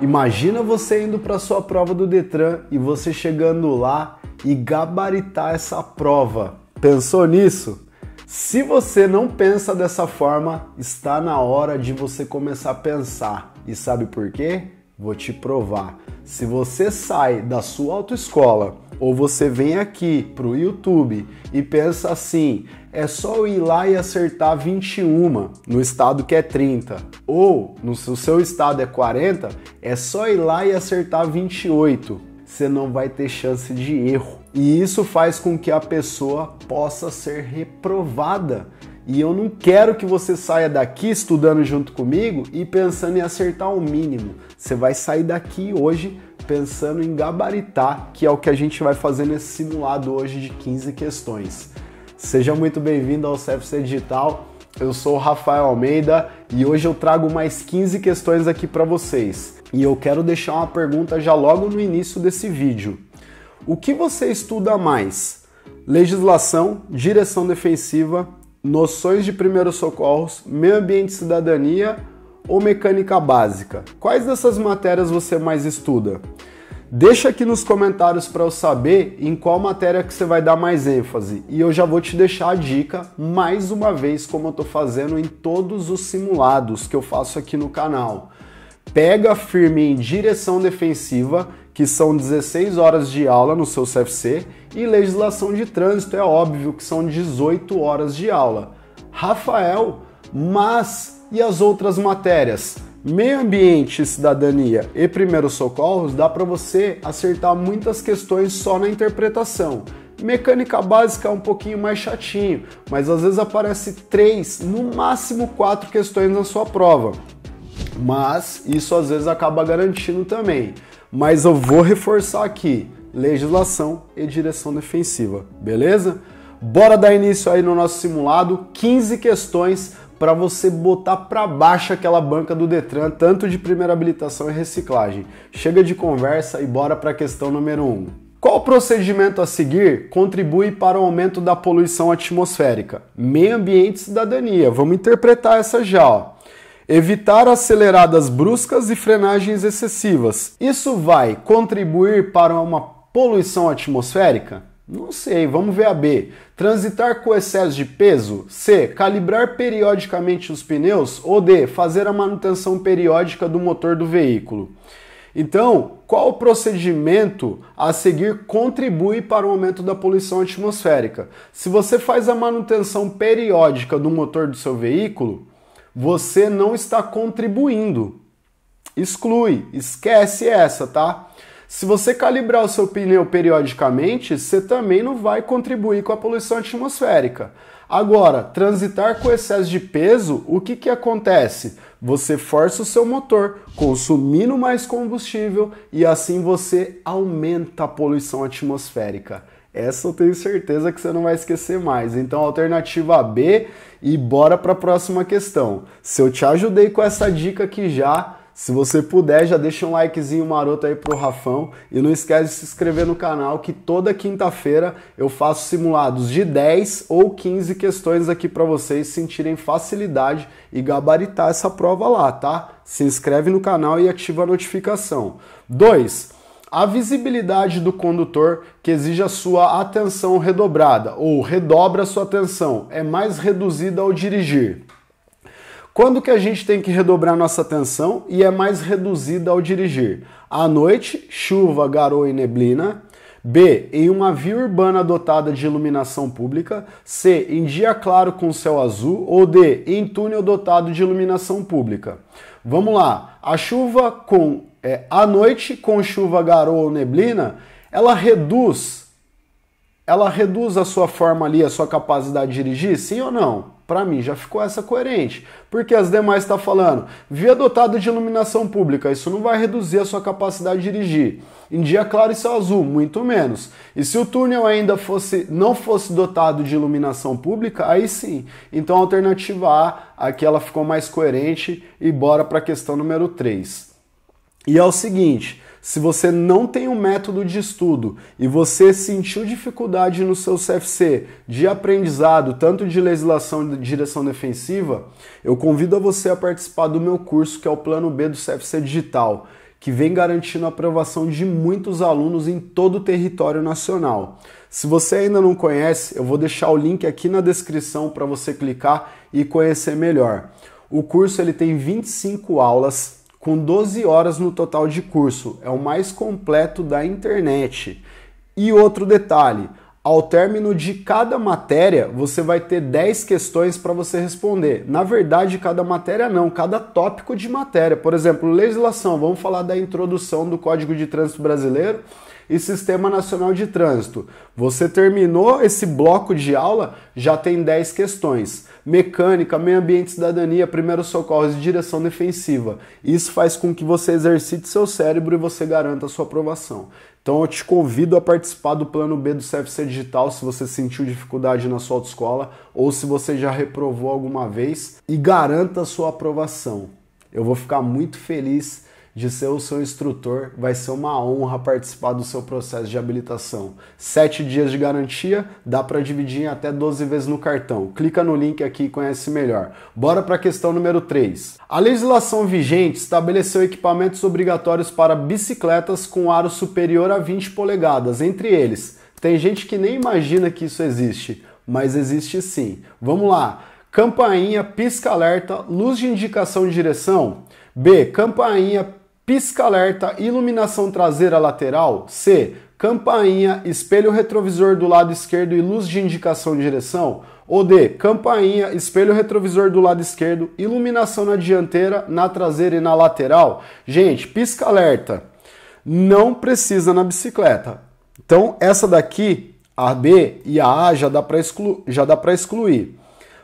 Imagina você indo para sua prova do Detran e você chegando lá e gabaritar essa prova. Pensou nisso? Se você não pensa dessa forma, está na hora de você começar a pensar. E sabe por quê? Vou te provar. Se você sai da sua autoescola ou você vem aqui para o YouTube e pensa assim: é só eu ir lá e acertar 21 no estado que é 30. Ou no se o seu estado é 40, é só ir lá e acertar 28. Você não vai ter chance de erro. E isso faz com que a pessoa possa ser reprovada. E eu não quero que você saia daqui estudando junto comigo e pensando em acertar o mínimo. Você vai sair daqui hoje pensando em gabaritar, que é o que a gente vai fazer nesse simulado hoje de 15 questões. Seja muito bem-vindo ao CFC Digital. Eu sou o Rafael Almeida e hoje eu trago mais 15 questões aqui para vocês. E eu quero deixar uma pergunta já logo no início desse vídeo. O que você estuda mais? Legislação, direção defensiva, noções de primeiros socorros, meio ambiente e cidadania ou mecânica básica? Quais dessas matérias você mais estuda? Deixa aqui nos comentários para eu saber em qual matéria que você vai dar mais ênfase e eu já vou te deixar a dica mais uma vez como eu estou fazendo em todos os simulados que eu faço aqui no canal. Pega firme em direção defensiva, que são 16 horas de aula no seu CFC, e legislação de trânsito, é óbvio que são 18 horas de aula. Rafael, mas e as outras matérias, meio ambiente, cidadania e primeiros socorros, dá para você acertar muitas questões só na interpretação. Mecânica básica é um pouquinho mais chatinho, mas às vezes aparece três, no máximo quatro questões na sua prova. Mas isso às vezes acaba garantindo também. Mas eu vou reforçar aqui: legislação e direção defensiva, beleza? Bora dar início aí no nosso simulado, 15 questões para você botar para baixo aquela banca do Detran, tanto de primeira habilitação e reciclagem. Chega de conversa e bora para a questão número 1. Um. Qual procedimento a seguir contribui para o aumento da poluição atmosférica? Meio ambiente e cidadania. Vamos interpretar essa já. Ó. Evitar aceleradas bruscas e frenagens excessivas. Isso vai contribuir para uma poluição atmosférica? Não sei, vamos ver a B. Transitar com excesso de peso? C. Calibrar periodicamente os pneus? Ou D. Fazer a manutenção periódica do motor do veículo? Então, qual procedimento a seguir contribui para o aumento da poluição atmosférica? Se você faz a manutenção periódica do motor do seu veículo, você não está contribuindo. Exclui, esquece essa, tá? Se você calibrar o seu pneu periodicamente, você também não vai contribuir com a poluição atmosférica. Agora, transitar com excesso de peso, o que, que acontece? Você força o seu motor, consumindo mais combustível e assim você aumenta a poluição atmosférica. Essa eu tenho certeza que você não vai esquecer mais. Então, alternativa B e bora para a próxima questão. Se eu te ajudei com essa dica aqui já, se você puder, já deixa um likezinho maroto aí pro Rafão e não esquece de se inscrever no canal que toda quinta-feira eu faço simulados de 10 ou 15 questões aqui para vocês sentirem facilidade e gabaritar essa prova lá, tá? Se inscreve no canal e ativa a notificação. 2. A visibilidade do condutor que exige a sua atenção redobrada ou redobra a sua atenção é mais reduzida ao dirigir. Quando que a gente tem que redobrar nossa atenção e é mais reduzida ao dirigir? À noite, chuva, garoa e neblina. B. Em uma via urbana dotada de iluminação pública. C. Em dia claro com céu azul. Ou D. Em túnel dotado de iluminação pública. Vamos lá. A chuva com. É, à noite, com chuva, garoa ou neblina, ela reduz. Ela reduz a sua forma ali, a sua capacidade de dirigir? Sim ou não? Para mim já ficou essa coerente. Porque as demais está falando, via dotada de iluminação pública, isso não vai reduzir a sua capacidade de dirigir. Em dia claro e céu azul, muito menos. E se o túnel ainda fosse não fosse dotado de iluminação pública, aí sim. Então a alternativa A, aqui ela ficou mais coerente e bora para a questão número 3. E é o seguinte, se você não tem um método de estudo e você sentiu dificuldade no seu CFC de aprendizado, tanto de legislação de direção defensiva, eu convido a você a participar do meu curso que é o Plano B do CFC Digital, que vem garantindo a aprovação de muitos alunos em todo o território nacional. Se você ainda não conhece, eu vou deixar o link aqui na descrição para você clicar e conhecer melhor. O curso ele tem 25 aulas com 12 horas no total de curso. É o mais completo da internet. E outro detalhe, ao término de cada matéria, você vai ter 10 questões para você responder. Na verdade, cada matéria não, cada tópico de matéria. Por exemplo, legislação, vamos falar da introdução do Código de Trânsito Brasileiro e Sistema Nacional de Trânsito. Você terminou esse bloco de aula, já tem 10 questões. Mecânica, meio ambiente, cidadania, primeiros socorros e direção defensiva. Isso faz com que você exercite seu cérebro e você garanta a sua aprovação. Então eu te convido a participar do plano B do CFC Digital se você sentiu dificuldade na sua autoescola ou se você já reprovou alguma vez e garanta a sua aprovação. Eu vou ficar muito feliz de ser o seu instrutor, vai ser uma honra participar do seu processo de habilitação. Sete dias de garantia, dá para dividir em até 12 vezes no cartão. Clica no link aqui e conhece melhor. Bora para a questão número 3. A legislação vigente estabeleceu equipamentos obrigatórios para bicicletas com aro superior a 20 polegadas, entre eles. Tem gente que nem imagina que isso existe, mas existe sim. Vamos lá. Campainha, pisca alerta, luz de indicação de direção. B. Campainha, pisca-alerta, iluminação traseira lateral. C. Campainha, espelho retrovisor do lado esquerdo e luz de indicação de direção. Ou D. Campainha, espelho retrovisor do lado esquerdo, iluminação na dianteira, na traseira e na lateral. Gente, pisca-alerta. Não precisa na bicicleta. Então, essa daqui, a B e a A, já dá para exclu já dá excluir.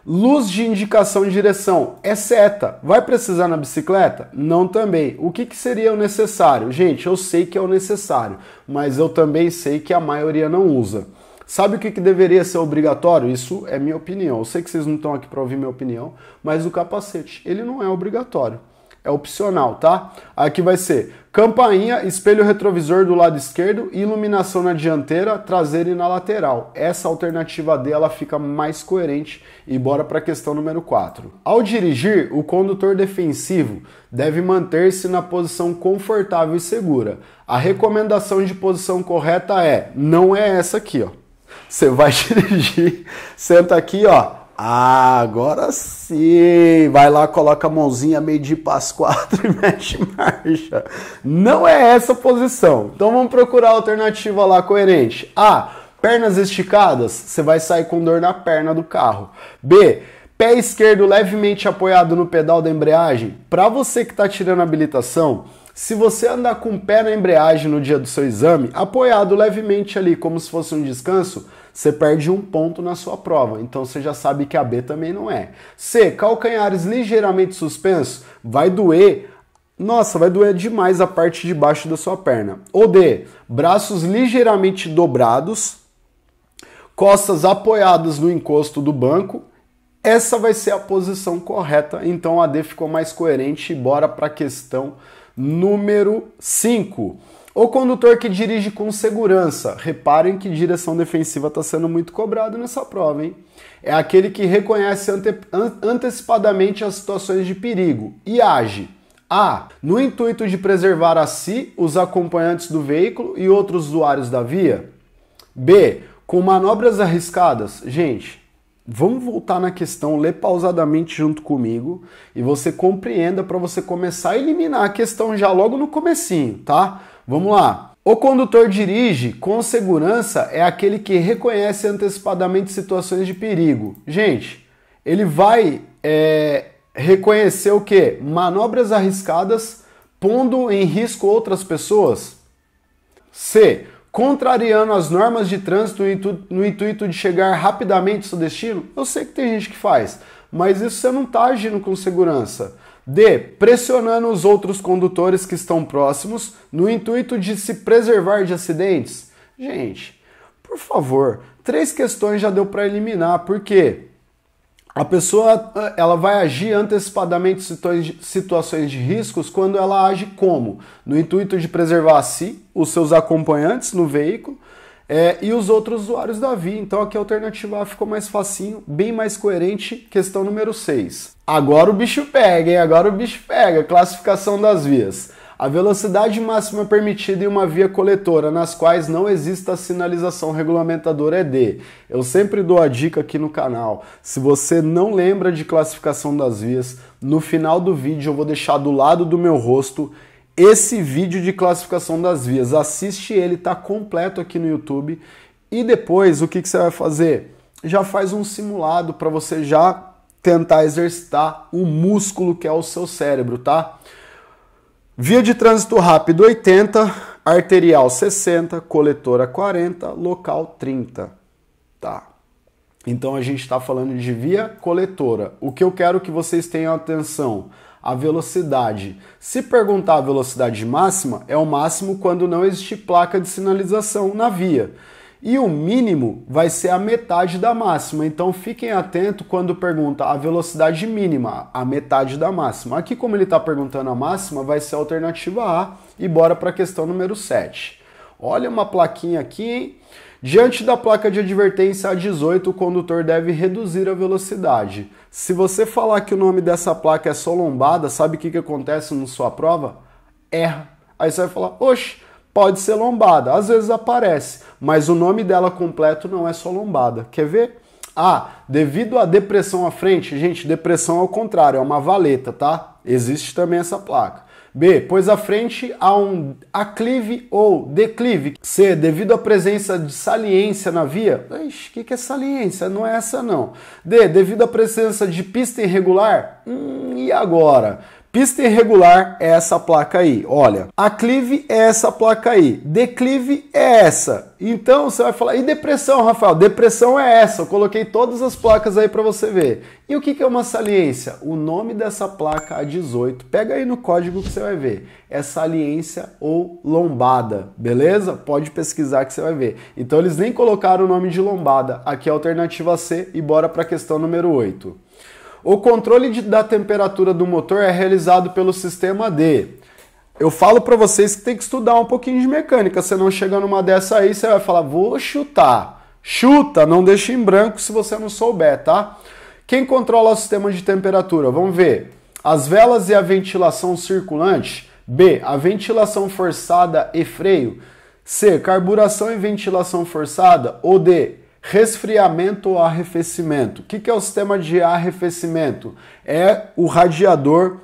Luz de indicação de direção é seta. Vai precisar na bicicleta? Não também. O que, que seria o necessário? Gente, eu sei que é o necessário, mas eu também sei que a maioria não usa. Sabe o que, que deveria ser obrigatório? Isso é minha opinião. Eu sei que vocês não estão aqui para ouvir minha opinião, mas o capacete, ele não é obrigatório é opcional, tá? Aqui vai ser campainha, espelho retrovisor do lado esquerdo, iluminação na dianteira, traseira e na lateral. Essa alternativa D ela fica mais coerente e bora para a questão número 4. Ao dirigir, o condutor defensivo deve manter-se na posição confortável e segura. A recomendação de posição correta é, não é essa aqui, ó. Você vai dirigir, senta aqui, ó, ah, agora sim! Vai lá, coloca a mãozinha meio de pás quatro e mexe marcha. Não é essa posição. Então vamos procurar a alternativa lá coerente. A. Pernas esticadas, você vai sair com dor na perna do carro. B. Pé esquerdo levemente apoiado no pedal da embreagem. Para você que está tirando habilitação, se você andar com o pé na embreagem no dia do seu exame, apoiado levemente ali, como se fosse um descanso, você perde um ponto na sua prova, então você já sabe que a B também não é. C, calcanhares ligeiramente suspensos, vai doer. Nossa, vai doer demais a parte de baixo da sua perna. Ou D, braços ligeiramente dobrados, costas apoiadas no encosto do banco. Essa vai ser a posição correta, então a D ficou mais coerente. Bora para a questão número 5. O condutor que dirige com segurança. Reparem que direção defensiva está sendo muito cobrado nessa prova, hein? É aquele que reconhece ante... antecipadamente as situações de perigo e age. A. No intuito de preservar a si, os acompanhantes do veículo e outros usuários da via. B. Com manobras arriscadas. Gente, vamos voltar na questão, lê pausadamente junto comigo e você compreenda para você começar a eliminar a questão já logo no comecinho, tá? Vamos lá. O condutor dirige com segurança é aquele que reconhece antecipadamente situações de perigo. Gente, ele vai é, reconhecer o que? Manobras arriscadas pondo em risco outras pessoas. C. Contrariando as normas de trânsito no intuito de chegar rapidamente ao seu destino. Eu sei que tem gente que faz, mas isso você não está agindo com segurança. D. Pressionando os outros condutores que estão próximos no intuito de se preservar de acidentes. Gente, por favor, três questões já deu para eliminar, porque a pessoa eh, ela vai agir antecipadamente em situações de riscos quando ela age como? No intuito de preservar a si, os seus acompanhantes no veículo é, e os outros usuários da via. Então aqui a alternativa A ficou mais facinho, bem mais coerente. Questão número 6. Agora o bicho pega, hein? Agora o bicho pega. Classificação das vias. A velocidade máxima permitida em uma via coletora nas quais não exista sinalização regulamentadora é D. Eu sempre dou a dica aqui no canal. Se você não lembra de classificação das vias, no final do vídeo eu vou deixar do lado do meu rosto esse vídeo de classificação das vias. Assiste ele, tá completo aqui no YouTube. E depois, o que, que você vai fazer? Já faz um simulado para você já tentar exercitar o músculo que é o seu cérebro, tá? Via de trânsito rápido 80, arterial 60, coletora 40, local 30, tá? Então a gente está falando de via coletora. O que eu quero que vocês tenham atenção, a velocidade. Se perguntar a velocidade máxima, é o máximo quando não existe placa de sinalização na via e o mínimo vai ser a metade da máxima. Então fiquem atentos quando pergunta a velocidade mínima, a metade da máxima. Aqui, como ele está perguntando a máxima, vai ser a alternativa A e bora para a questão número 7. Olha uma plaquinha aqui, hein? Diante da placa de advertência A18, o condutor deve reduzir a velocidade. Se você falar que o nome dessa placa é só lombada, sabe o que, que acontece na sua prova? Erra. Aí você vai falar, oxe, pode ser lombada. Às vezes aparece mas o nome dela completo não é só lombada. Quer ver? Ah, devido à depressão à frente, gente, depressão ao é contrário, é uma valeta, tá? Existe também essa placa. B, pois à frente há um aclive ou declive. C, devido à presença de saliência na via. Ixi, o que, que é saliência? Não é essa não. D, devido à presença de pista irregular. Hum, e agora? Pista irregular é essa placa aí, olha. Aclive é essa placa aí, declive é essa. Então você vai falar, e depressão, Rafael? Depressão é essa. Eu coloquei todas as placas aí para você ver. E o que é uma saliência? O nome dessa placa A18, pega aí no código que você vai ver. É saliência ou lombada, beleza? Pode pesquisar que você vai ver. Então eles nem colocaram o nome de lombada. Aqui é a alternativa C e bora para a questão número 8. O controle de, da temperatura do motor é realizado pelo sistema D. Eu falo para vocês que tem que estudar um pouquinho de mecânica. Você não chega numa dessa aí, você vai falar, vou chutar. Chuta, não deixa em branco se você não souber, tá? Quem controla o sistema de temperatura? Vamos ver. As velas e a ventilação circulante. B. A ventilação forçada e freio. C. Carburação e ventilação forçada. Ou D. Resfriamento ou arrefecimento. O que é o sistema de arrefecimento? É o radiador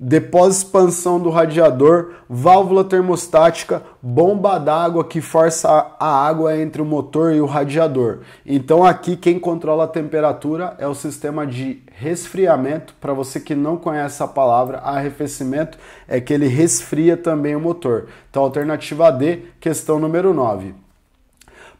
depósito expansão do radiador, válvula termostática, bomba d'água que força a água entre o motor e o radiador. Então aqui quem controla a temperatura é o sistema de resfriamento. Para você que não conhece a palavra, arrefecimento é que ele resfria também o motor. Então alternativa D, questão número 9.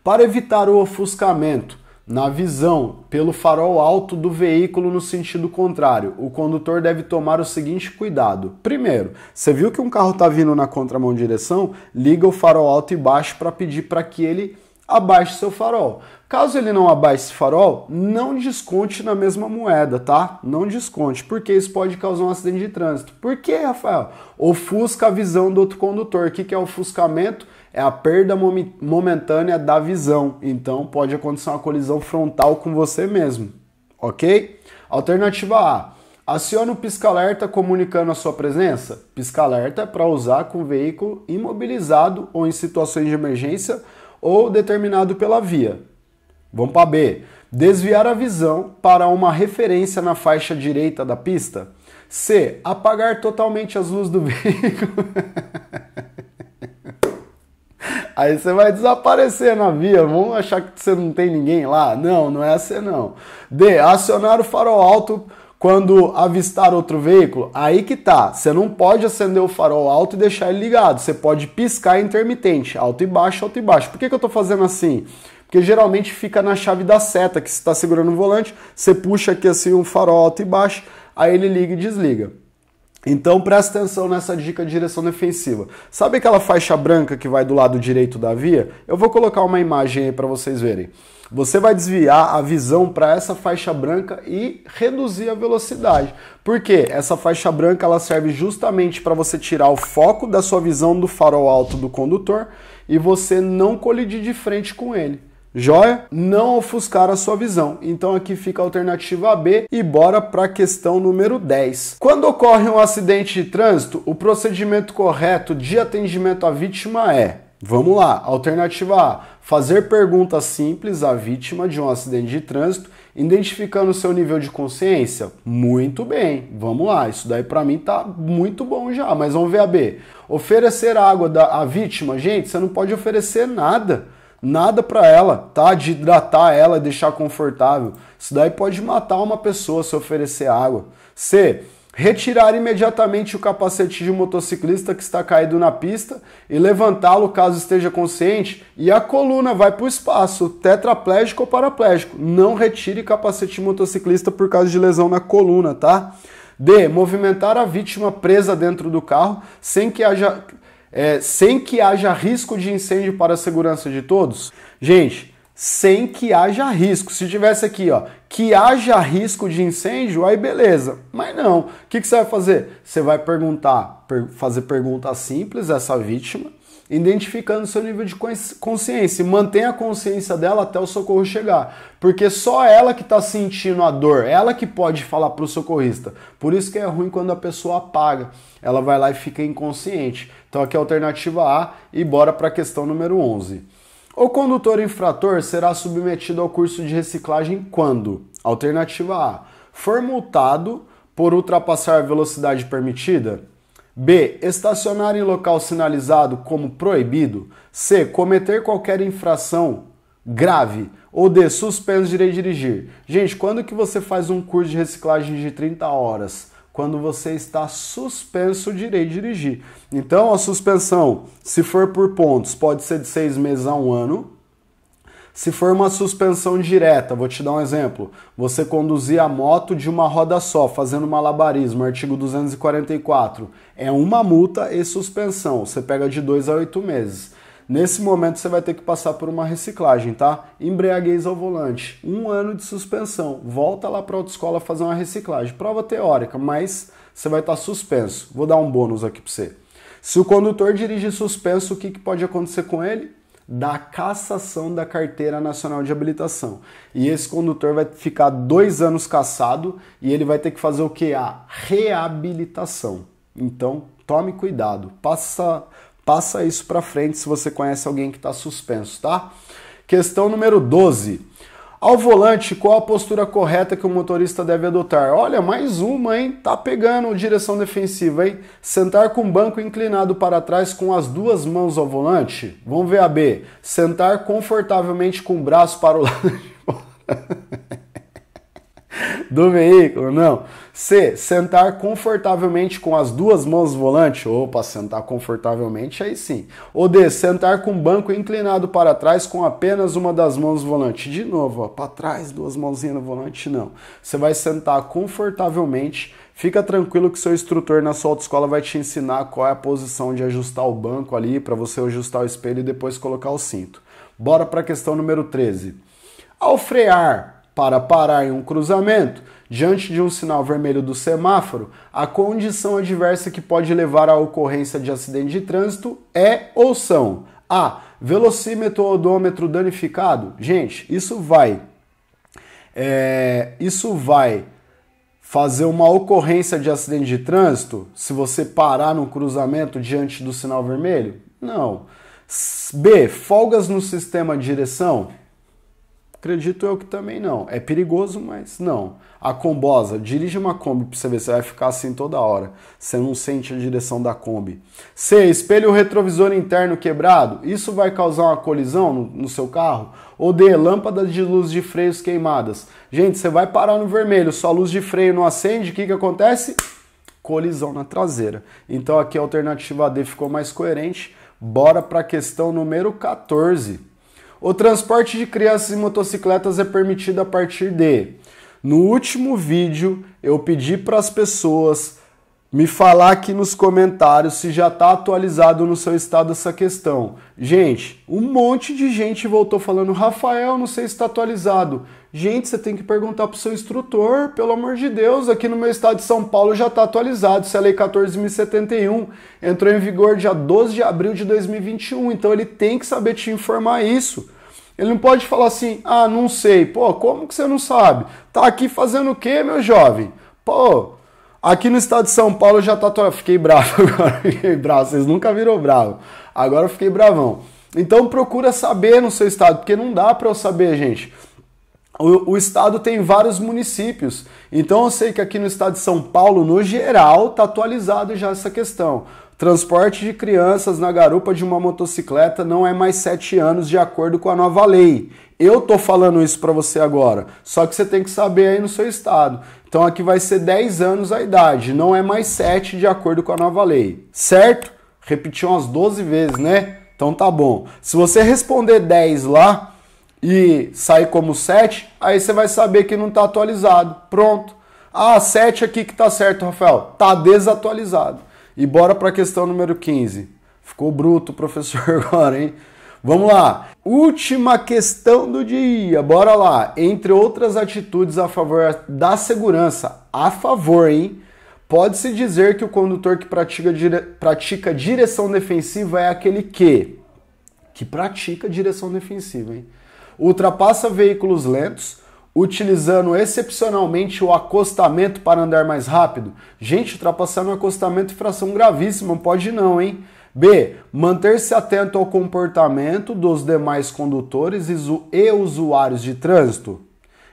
Para evitar o ofuscamento na visão pelo farol alto do veículo no sentido contrário, o condutor deve tomar o seguinte cuidado. Primeiro, você viu que um carro está vindo na contramão direção? Liga o farol alto e baixo para pedir para que ele abaixe seu farol. Caso ele não abaixe esse farol, não desconte na mesma moeda, tá? Não desconte, porque isso pode causar um acidente de trânsito. Por quê, Rafael? Ofusca a visão do outro condutor. O que é ofuscamento? é a perda momentânea da visão. Então pode acontecer uma colisão frontal com você mesmo, ok? Alternativa A. aciona o pisca-alerta comunicando a sua presença. Pisca-alerta é para usar com o veículo imobilizado ou em situações de emergência ou determinado pela via. Vamos para B. Desviar a visão para uma referência na faixa direita da pista. C. Apagar totalmente as luzes do veículo. Aí você vai desaparecer na via, vão achar que você não tem ninguém lá. Não, não é assim não. D. Acionar o farol alto quando avistar outro veículo, aí que tá. Você não pode acender o farol alto e deixar ele ligado. Você pode piscar intermitente, alto e baixo, alto e baixo. Por que, que eu tô fazendo assim? Porque geralmente fica na chave da seta que está segurando o volante. Você puxa aqui assim um farol alto e baixo, aí ele liga e desliga. Então presta atenção nessa dica de direção defensiva. Sabe aquela faixa branca que vai do lado direito da via? Eu vou colocar uma imagem aí para vocês verem. Você vai desviar a visão para essa faixa branca e reduzir a velocidade. Porque essa faixa branca ela serve justamente para você tirar o foco da sua visão do farol alto do condutor e você não colidir de frente com ele. Joia? Não ofuscar a sua visão. Então aqui fica a alternativa B e bora para a questão número 10. Quando ocorre um acidente de trânsito, o procedimento correto de atendimento à vítima é Vamos lá, alternativa A: fazer perguntas simples à vítima de um acidente de trânsito, identificando seu nível de consciência. Muito bem, vamos lá, isso daí para mim tá muito bom já, mas vamos ver a B. Oferecer água da, à vítima, gente, você não pode oferecer nada nada para ela, tá? De hidratar ela, deixar confortável. Isso daí pode matar uma pessoa se oferecer água. C. Retirar imediatamente o capacete de um motociclista que está caído na pista e levantá-lo caso esteja consciente e a coluna vai para o espaço, tetraplégico ou paraplégico. Não retire capacete de motociclista por causa de lesão na coluna, tá? D. Movimentar a vítima presa dentro do carro sem que haja é, sem que haja risco de incêndio para a segurança de todos? Gente, sem que haja risco. Se tivesse aqui, ó, que haja risco de incêndio, aí beleza. Mas não. O que, que você vai fazer? Você vai perguntar, per fazer pergunta simples a essa vítima identificando seu nível de consciência. Mantenha a consciência dela até o socorro chegar, porque só ela que está sentindo a dor, ela que pode falar para o socorrista. Por isso que é ruim quando a pessoa apaga, ela vai lá e fica inconsciente. Então aqui é a alternativa A e bora para a questão número 11. O condutor infrator será submetido ao curso de reciclagem quando? Alternativa A. For multado por ultrapassar a velocidade permitida? B. Estacionar em local sinalizado como proibido. C. Cometer qualquer infração grave. Ou D. Suspenso direito de dirigir. Gente, quando que você faz um curso de reciclagem de 30 horas? Quando você está suspenso o direito de dirigir. Então, a suspensão, se for por pontos, pode ser de seis meses a um ano se for uma suspensão direta, vou te dar um exemplo. Você conduzir a moto de uma roda só, fazendo malabarismo, artigo 244, é uma multa e suspensão. Você pega de dois a oito meses. Nesse momento você vai ter que passar por uma reciclagem, tá? Embriaguez ao volante, um ano de suspensão. Volta lá para a autoescola fazer uma reciclagem. Prova teórica, mas você vai estar tá suspenso. Vou dar um bônus aqui para você. Se o condutor dirige suspenso, o que, que pode acontecer com ele? da cassação da carteira nacional de habilitação. E esse condutor vai ficar dois anos cassado e ele vai ter que fazer o que? A reabilitação. Então, tome cuidado, passa, passa isso para frente se você conhece alguém que está suspenso, tá? Questão número 12. Ao volante, qual a postura correta que o motorista deve adotar? Olha, mais uma, hein? Tá pegando direção defensiva, hein? Sentar com o banco inclinado para trás com as duas mãos ao volante? Vamos ver a B. Sentar confortavelmente com o braço para o lado. do veículo, não. C. Sentar confortavelmente com as duas mãos no volante. Opa, sentar confortavelmente, aí sim. Ou D. Sentar com o banco inclinado para trás com apenas uma das mãos no volante. De novo, para trás, duas mãozinhas no volante, não. Você vai sentar confortavelmente Fica tranquilo que seu instrutor na sua autoescola vai te ensinar qual é a posição de ajustar o banco ali para você ajustar o espelho e depois colocar o cinto. Bora para a questão número 13. Ao frear, para parar em um cruzamento, diante de um sinal vermelho do semáforo, a condição adversa que pode levar à ocorrência de acidente de trânsito é ou são A. Velocímetro ou odômetro danificado. Gente, isso vai. É, isso vai fazer uma ocorrência de acidente de trânsito se você parar no cruzamento diante do sinal vermelho? Não. B. Folgas no sistema de direção? Acredito eu que também não. É perigoso, mas não. A combosa, dirige uma Kombi pra você ver, você vai ficar assim toda hora. Você não sente a direção da Kombi. C, espelho retrovisor interno quebrado, isso vai causar uma colisão no, no seu carro? Ou D, lâmpada de luz de freios queimadas. Gente, você vai parar no vermelho, sua luz de freio não acende, o que, que acontece? Colisão na traseira. Então aqui a alternativa D ficou mais coerente. Bora para a questão número 14. O transporte de crianças em motocicletas é permitido a partir de. No último vídeo, eu pedi para as pessoas me falar aqui nos comentários se já está atualizado no seu estado essa questão. Gente, um monte de gente voltou falando, Rafael, não sei se está atualizado. Gente, você tem que perguntar para o seu instrutor, pelo amor de Deus, aqui no meu estado de São Paulo já está atualizado, Se é a Lei 14.071, entrou em vigor dia 12 de abril de 2021, então ele tem que saber te informar isso. Ele não pode falar assim, ah, não sei, pô, como que você não sabe? Tá aqui fazendo o quê, meu jovem? Pô, Aqui no estado de São Paulo já tá. Fiquei bravo agora, fiquei bravo. Vocês nunca viram bravo. Agora eu fiquei bravão. Então procura saber no seu estado, porque não dá para eu saber, gente. O, o, estado tem vários municípios. Então eu sei que aqui no estado de São Paulo, no geral, tá atualizado já essa questão. Transporte de crianças na garupa de uma motocicleta não é mais 7 anos de acordo com a nova lei. Eu tô falando isso para você agora, só que você tem que saber aí no seu estado. Então aqui vai ser 10 anos a idade, não é mais 7 de acordo com a nova lei, certo? Repetiu umas 12 vezes, né? Então tá bom. Se você responder 10 lá e sair como 7, aí você vai saber que não tá atualizado. Pronto. Ah, 7 aqui que tá certo, Rafael. Tá desatualizado. E bora pra questão número 15. Ficou bruto o professor agora, hein? Vamos lá. Última questão do dia. Bora lá. Entre outras atitudes a favor da segurança, a favor, hein? Pode-se dizer que o condutor que pratica, dire... pratica direção defensiva é aquele que que pratica direção defensiva, hein? Ultrapassa veículos lentos, utilizando excepcionalmente o acostamento para andar mais rápido. Gente, ultrapassar no acostamento é infração gravíssima, pode não, hein? B. Manter-se atento ao comportamento dos demais condutores e usuários de trânsito.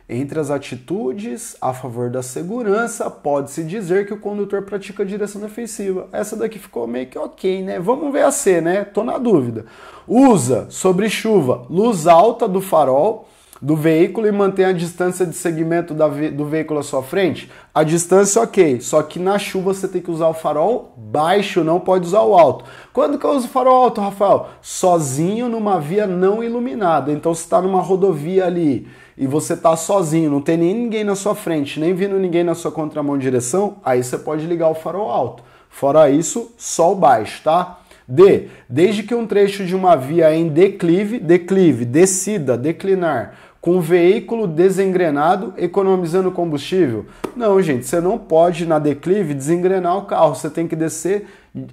Entre as atitudes a favor da segurança, pode-se dizer que o condutor pratica direção defensiva. Essa daqui ficou meio que ok, né? Vamos ver a C, né? Tô na dúvida. Usa sobre chuva luz alta do farol do veículo e mantém a distância de segmento ve do veículo à sua frente? A distância, ok, só que na chuva você tem que usar o farol baixo, não pode usar o alto. Quando que eu uso o farol alto, Rafael? Sozinho numa via não iluminada. Então você está numa rodovia ali e você está sozinho, não tem nem ninguém na sua frente, nem vindo ninguém na sua contramão direção, aí você pode ligar o farol alto. Fora isso, só o baixo, tá? D. Desde que um trecho de uma via em declive, declive, descida, declinar, com veículo desengrenado, economizando combustível. Não, gente, você não pode na declive desengrenar o carro, você tem que descer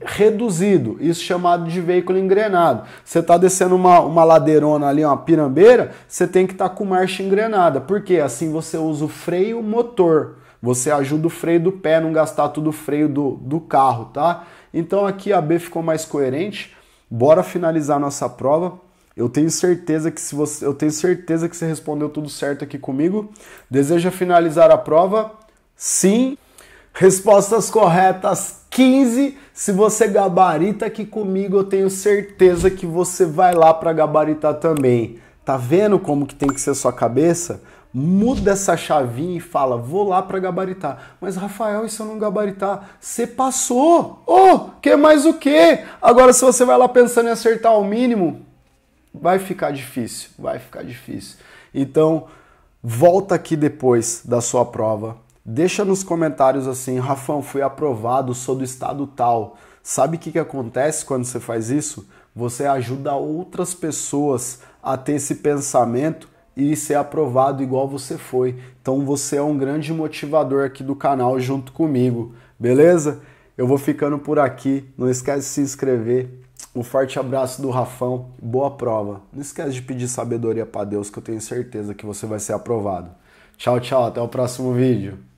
reduzido, isso chamado de veículo engrenado. Você está descendo uma, uma ladeirona ali, uma pirambeira, você tem que estar tá com marcha engrenada, porque assim você usa o freio motor, você ajuda o freio do pé, não gastar todo o freio do, do carro, tá? Então aqui a B ficou mais coerente. Bora finalizar nossa prova. Eu tenho certeza que se você, eu tenho certeza que você respondeu tudo certo aqui comigo. Deseja finalizar a prova? Sim. Respostas corretas 15. Se você gabarita aqui comigo, eu tenho certeza que você vai lá para gabaritar também. Tá vendo como que tem que ser sua cabeça? muda essa chavinha e fala: vou lá para gabaritar. Mas, Rafael, e se eu não gabaritar? Você passou! Oh, que mais o quê? Agora, se você vai lá pensando em acertar o mínimo, vai ficar difícil, vai ficar difícil. Então, volta aqui depois da sua prova. Deixa nos comentários assim, Rafão, fui aprovado, sou do estado tal. Sabe o que, que acontece quando você faz isso? Você ajuda outras pessoas a ter esse pensamento e ser aprovado igual você foi. Então você é um grande motivador aqui do canal junto comigo, beleza? Eu vou ficando por aqui. Não esquece de se inscrever. Um forte abraço do Rafão. Boa prova. Não esquece de pedir sabedoria para Deus que eu tenho certeza que você vai ser aprovado. Tchau, tchau. Até o próximo vídeo.